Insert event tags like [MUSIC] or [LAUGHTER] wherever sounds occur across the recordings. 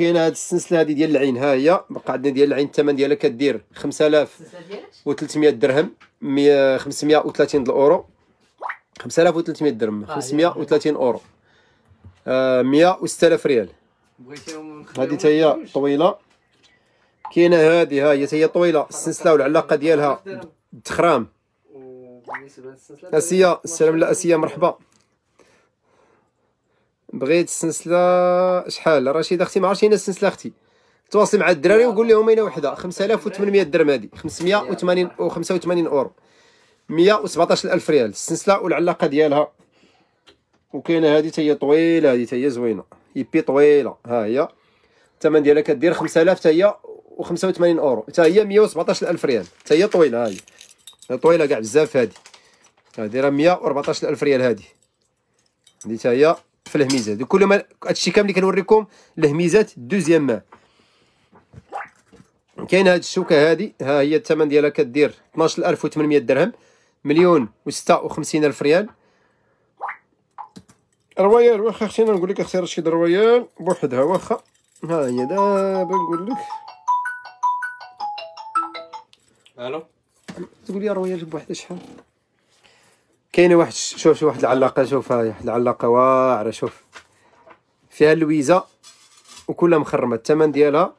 كاينه هاد السلسله هادي ديال العين ها هي بقى عندنا ديال العين الثمن ديالها كدير 300 درهم 530 الاورو 5300 درهم 530 طيب. اورو 100 و 6000 ريال هادي حتى هي طويله كاينه هادي ها هي حتى هي طويله السلسله والعلاقه ديالها تخرام اسيا السلام لا اسيا مرحبا بغيت السنسله شحال رشيده اختي ما عرفتش هنا السنسله اختي تواصل مع الدراري وقول لهم هنا وحده 5800 درهم هذه 580 و 85 اورو 117000 ريال السنسله والعلاقه ديالها وكاينه هذه هي طويله هذه هي زوينه يبي طويله ها هي الثمن ديالها كدير 5000 حتى هي و 85 اورو حتى هي 117000 ريال حتى هي طويله ها هي طويله كاع بزاف هذه هذه راه 114000 ريال هذه هذه حتى هي في الهميزات كل ما هادشي كامل اللي كنوريكم الهميزات دوزيام مان كاين هاد الشوكه هادي ها هي الثمن ديالها كدير 12800 درهم مليون و56 الف ريال رويال واخا اختي نقول لك اختي رشيد رويال بوحدها واخا ها هي دابا نقول لك الو تقول لي رويال بوحدها شحال كاينه واحد شوف شوف واحد العلاقه شوف هاي العلاقه واعره شوف فيها لويزا وكلها مخرمه الثمن ديالها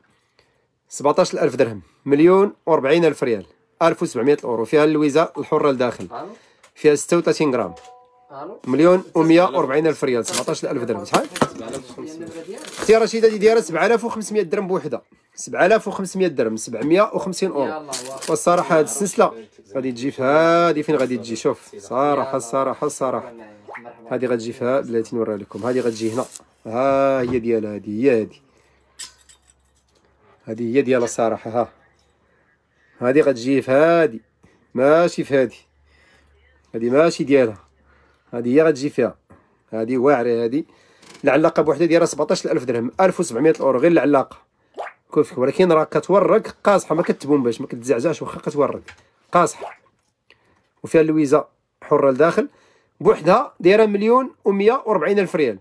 17000 درهم مليون و40 الف ريال 1700 اورو فيها اللويزه الحره لداخل فيها 36 غرام مليون و140 الف ريال 17000 درهم شحال اختي رشيده دي دايره 7500 درهم بوحده 7500 درهم 750 اورو والصراحه هذه السلسله غادي تجي في هادي فين غادي تجي شوف صراحه صراحه صراحه هادي غتجي في بلاتي نوريها لكم هادي غتجي هنا ها هي ديال هادي هي هادي هادي هي ديالها الصراحه ها هادي غتجي في هادي ماشي في هادي هادي ماشي ديالها هادي هي غتجي فيها هادي واعره هادي العلاقه بوحدها دايره 17000 درهم 1700 اورو غير العلاقه كوفك ولكن راه كتورق قاصحه ما كتبومباش ما كتزعزعش واخا كتورق قاصح وفيها لويزا حرة لداخل بوحدها دايره مليون و140 الف ريال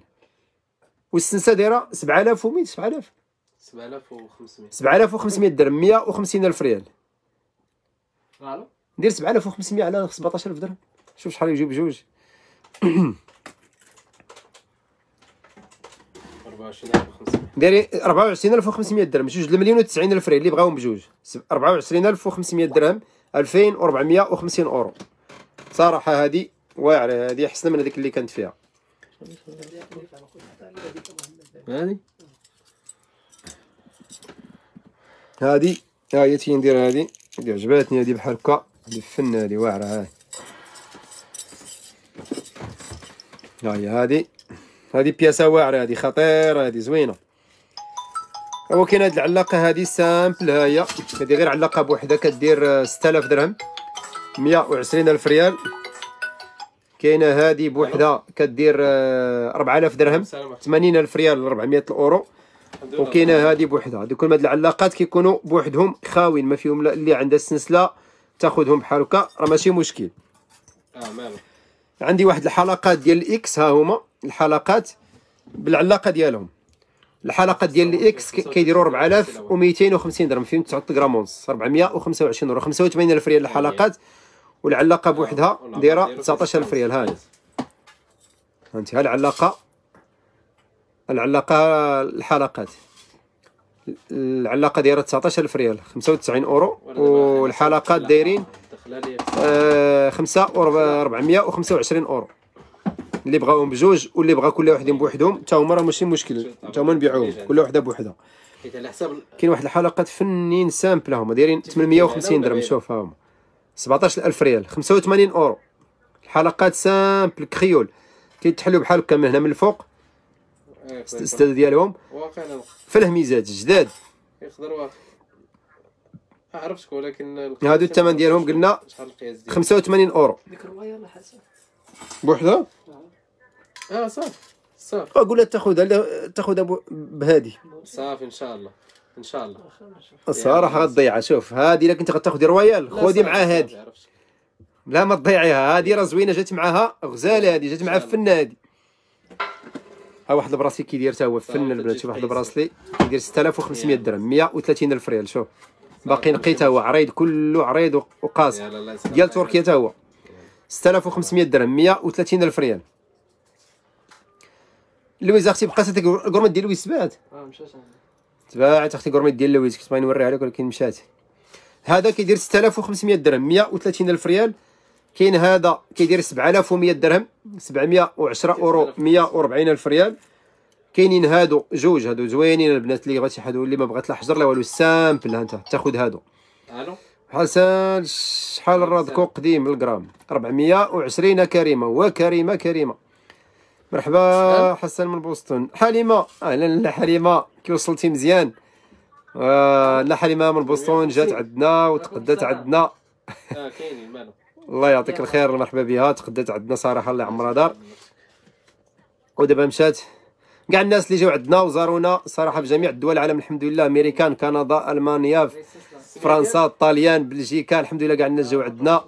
والسنسه دايره 7100 7000 7500 7500 درهم 150 الف ريال الو دير 7500 على 17000 درهم شوف شحال يجيب بجوج 24500 داير 24500 درهم جوج المليون و 90 الف ريال اللي بغاهم بجوج 24500 درهم 2450 اورو صراحه هذه واعره هذه احسن من هذيك اللي كانت فيها هذه هذه ها هي تي ندير هذه هادي عجباتني هذه بحال هكا الفن هذه واعره هاي ها هي هذه هذه بياسه واعره هذه خطيره هذه زوينه هو كاين هاد العلاقه هادي سامبل هي هادي غير علاقه بوحده كدير 6000 درهم 120 الف ريال كاينه هادي بوحده كدير 4000 آه، درهم 80 الف ريال 400 الاورو وكاينه هادي بوحدها دوك هاد العلاقات كيكونوا بوحدهم خاوين ما فيهم اللي عندها السنسله تاخذهم بحال هكا راه ماشي مشكل اه مالو عندي واحد الحلقات ديال الاكس ها هما الحلقات بالعلاقه ديالهم الحلقه ديال الاكس كيديروا 4250 درهم فيهم 9 غرام ونص 425 اورو 85000 ريال الحلقات والعلاقه بوحدها دايره 19000 ريال هاني هانت ها العلاقه العلاقه الحلقات العلاقه دايره 19000 ريال 95 اورو والحلقات دايرين 5 آه، 425 اورو اللي بغاوهم بجوج واللي بغا كل واحد بوحدهم حتى هما راه ماشي مشكل حتى هما نبيعوهم إيه، كل وحده بوحدها حيت على حساب كاين واحد الحلقات فنين سامبل هما دايرين 850 درهم شوف ها هما 17000 ريال 85 اورو الحلقات سامبل كخيول كيتحلوا بحال هكا من هنا من الفوق الاستاذ إيه، ديالهم في الهميزات جداد يقدروا عرفتك ولكن هادو الثمن ديالهم قلنا 85 اورو ديك الروايه الله حسن بوحده نعم. اه صافي صافي اقول تاخذها تاخذها بهذه صافي ان شاء الله ان شاء الله الصراحه يعني غتضيع شوف هادي الا كنت غتاخذي رويال خذي معاه هادي لا ما تضيعيها هادي راه زوينه جات معاها غزاله هادي جات معاها فن هادي ها واحد البراسلي كيدير حتى هو فن البنات شوف واحد البراسلي كيدير 6500 درهم 130 الف ريال شوف باقي نقي حتى هو عريض كله عريض وقاصر ديال تركيا حتى هو 6500 درهم 130 الف ريال لويز اختي بقات هذيك الكورميت ديال لويز تباعت اه مشات تباعت يعني. اختي الكورميت ديال لويز كنت باغي نوريها لك ولكن مشات هذا كيدير 6500 درهم 130 الف ريال كاين هذا كيدير 7100 درهم 710 اورو 140 الف ريال كاينين هادو جوج هادو زوينين البنات اللي بغات شي حد اللي ما بغات لا حجر لا والو سامبل انت تاخذ هادو الو حسن شحال الرادكو قديم الجرام 420 كريمه وكريمه كريمه مرحبا حسن من بوسطن حليمه اهلا لا حليمه كي وصلتي مزيان آه، لا حليمه من بوسطن جات عندنا وتقدات عندنا آه، كاينين الله يعطيك الخير مرحبا بها تقدات عندنا صراحه الله يعمرها دار ودابا مشات كاع الناس اللي جاو عندنا وزارونا صراحه في جميع الدول العالم الحمد لله امريكان كندا المانيا إيه، فرنسا الطاليان بلجيكا الحمد لله كاع الناس جاو عندنا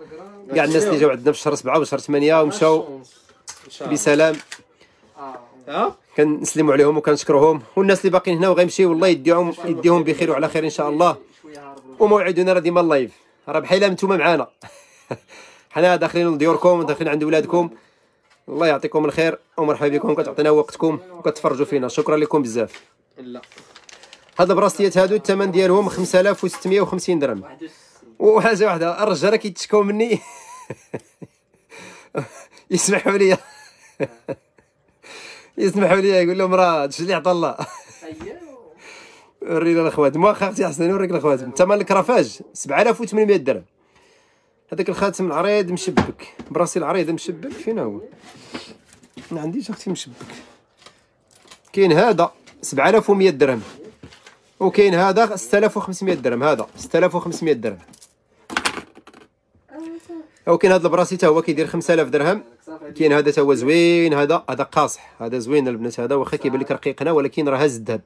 إيه. كاع الناس اللي جاو عندنا في شهر سبعة وشهر ثمانية ومشاو بسلام كنسلموا عليهم وكنشكرهم والناس اللي باقيين هنا وغيمشيو والله يديهم يديهم بخير وعلى خير ان شاء الله وموعدنا راه ديما اللايف راه بحال انتم معانا [LAUGHS] حنا داخلين لديوركم وداخلين عند ولادكم الله يعطيكم الخير ومرحبا بكم كتعطينا وقتكم وكتفرجوا فينا شكرا لكم بزاف لا هاد البراستيات هادو الثمن ديالهم 5650 درهم وحاجه واحده الرجال راه كيتشكاو مني [LAUGHS] يسمحوا لي [LAUGHS] يسمحوا لي يقول لهم راه هادشي اللي عطى الله أيوه. ورينا الاخوات واخا اختي حسن نوريك الاخوات الثمن الكرافاج 7800 درهم هذاك الخاتم العريض مشبك براسي العريض مشبك فين هو ما عنديش اختي مشبك كاين هذا 7100 درهم وكاين هذا 6500 درهم هذا 6500 درهم او كاين هذا البراسي حتى هو كيدير 5000 درهم كاين هذا حتى هو زوين هذا هذا قاصح هذا زوين البنات هذا واخا كيبان لك رقيقنا ولكن راه هز الذهب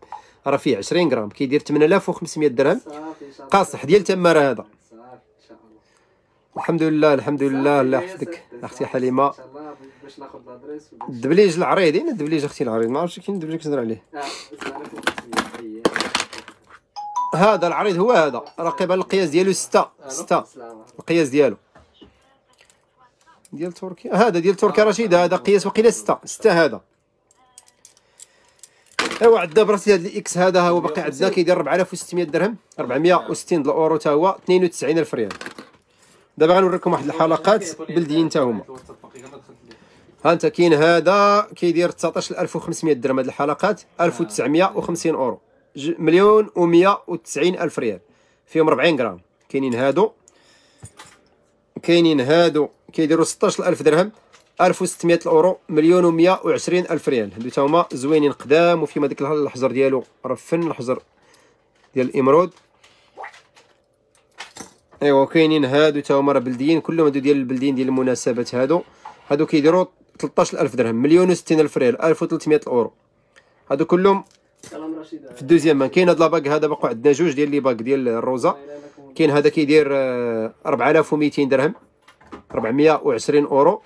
راه فيه 20 غرام كيدير 8500 درهم قاصح ديال تماره هذا الحمد لله الحمد لله الله يحفظك اختي حليمه الدبليج العريض هنا الدبليج اختي العريض ما عرفتش كاين الدبليج كنهضر عليه هذا العريض هو هذا راه القياس ديالو 6 6 القياس ديالو ديال تركيا هذا ديال تركيا رشيد هذا قياس وقيله 6 6 هذا ايوا عندنا براسي هذا الاكس هذا هو باقي عندنا كيدير 4600 درهم 460 د الاورو حتى هو 92 الف ريال دابا غنوريكم واحد الحلقات بلديين حتى هما ها انت كاين هذا كيدير 19500 درهم هاد الحلقات 1950 اورو مليون و190 الف ريال فيهم 40 غرام كاينين هادو كاينين هادو كيديروا 16000 درهم 1600 اورو مليون و120 الف ريال هادو تا هما زوينين قدام وفيما ديك الحجر ديالو راه فن الحجر ديال الامرود ايوا كاينين هادو تا هما راه بلديين كلهم هادو ديال البلدين ديال المناسبات هادو هادو كيديروا 13000 درهم مليون و60 الف ريال 1300 اورو هادو كلهم في الدوزيام مان كاين هاد لاباك هذا باقي عندنا جوج ديال لي باك ديال الروزا كاين هذا كيدير 4200 آه، درهم 420 اورو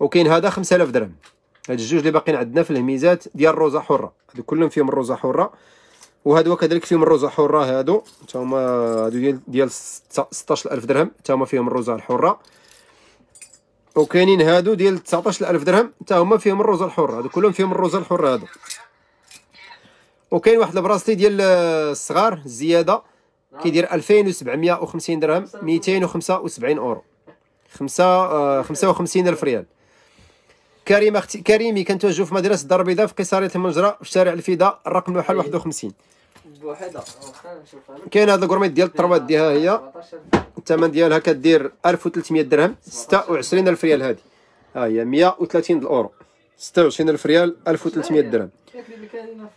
وكاين هذا 5000 درهم هاد الجوج اللي باقيين عندنا في الهميزات ديال الروزه حره هادو كلهم فيهم الروزه حره وهادو كذلك فيهم الروزه حره هادو حتى هما هادو ديال ديال 16000 درهم حتى هما فيهم الروزه الحره وكاينين هادو ديال 19000 درهم حتى هما فيهم الروزه الحره هادو كلهم فيهم الروزه الحره هادو وكاين واحد البراستي ديال الصغار الزياده كيدير 2750 درهم 275 اورو آه، خمسة وخمسين الف ريال كريم اختي كريمي توجه في مدرسه الدار البيضاء في قصريه المنجره في شارع الفيدا الرقم الوحيد 51 إيه. وخمسين كاين هاد الكورميط ديال الطروات ديالها هي الثمن ديالها كدير 1300 درهم وعشرين الف ريال هادي ها هي 130 الاورو وعشرين الف ريال 1300 درهم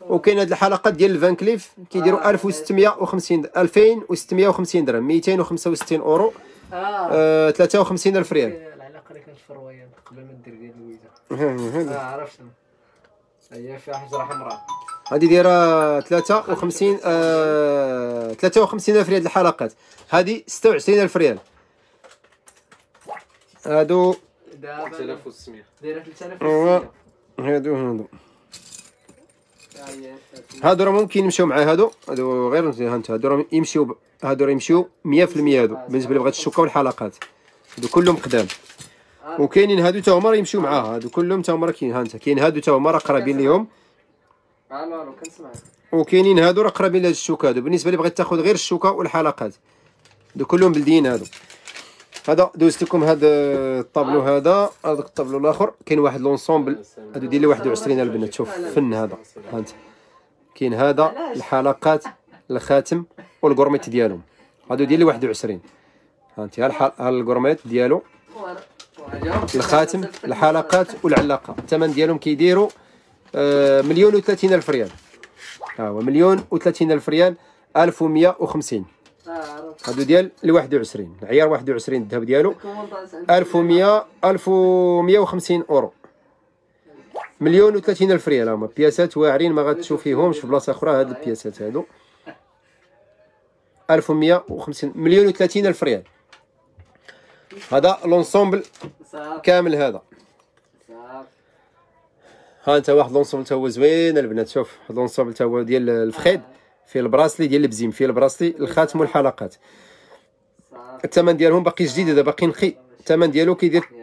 وكاين هاد الحلقات ديال الفان كليف كيديروا 1650 آه، 2650 درهم 265 اورو اه 53000 آه، ريال إيه، على الاقل كانت في الرويان قبل ما دير ديال الويزه [LAUGHS] اه عرفت هي أيوة، فيها حجره حمراء هذه دايره 53 آه 53000 ريال الحلقات هذه 26000 ريال هادو دابا 3600 دايره 3600 أيوة، هادو هادو هادو راه ممكن يمشيو مع هادو هادو غير هانت هادو راه يمشيو هادو راه يمشيو 100% هادو بالنسبه لبغات الشوكه والحلقات هادو كلهم قدام وكاينين هادو تا هما راه يمشيو معاها هادو كلهم تا هما راه كاين هانت كاين هادو تا هما راه قرابين ليهم وكاينين هادو راه قرابين لهاد الشوكه هادو بالنسبه اللي بغيت تاخذ غير الشوكه والحلقات هادو كلهم بلديين هادو هذا دوزت لكم هذا الطابلو هذا هذاك الطابلو الاخر كاين واحد لونسومبل هادو ديال 21 البنات شوف فن هذا هانت كاين هذا الحلقات الخاتم والكورميت ديالهم هادو ديال 21 هانت ها الكورميت ديالو الخاتم الحلقات والعلاقه الثمن ديالهم كيديروا آه، مليون و الف ريال ها هو مليون و الف ريال 1150 هادو ديال ال 21 العيار 21 الذهب ديالو 1100 1150 اورو مليون و 30 الف ريال هما بياسات واعرين ما غتشوفيهمش في بلاصه اخرى هاد البياسات هادو 1150 مليون و 30 الف ريال هذا لونسومبل كامل هذا ها انت واحد لونسومبل تا هو زوين البنات شوف لونسومبل تا هو ديال الفخيد آه. فيه البراسلي ديال البزيم فيه البراسلي الخاتم والحلقات الثمن ديالهم باقي جديد دابا باقي نقي الثمن ديالو كيدير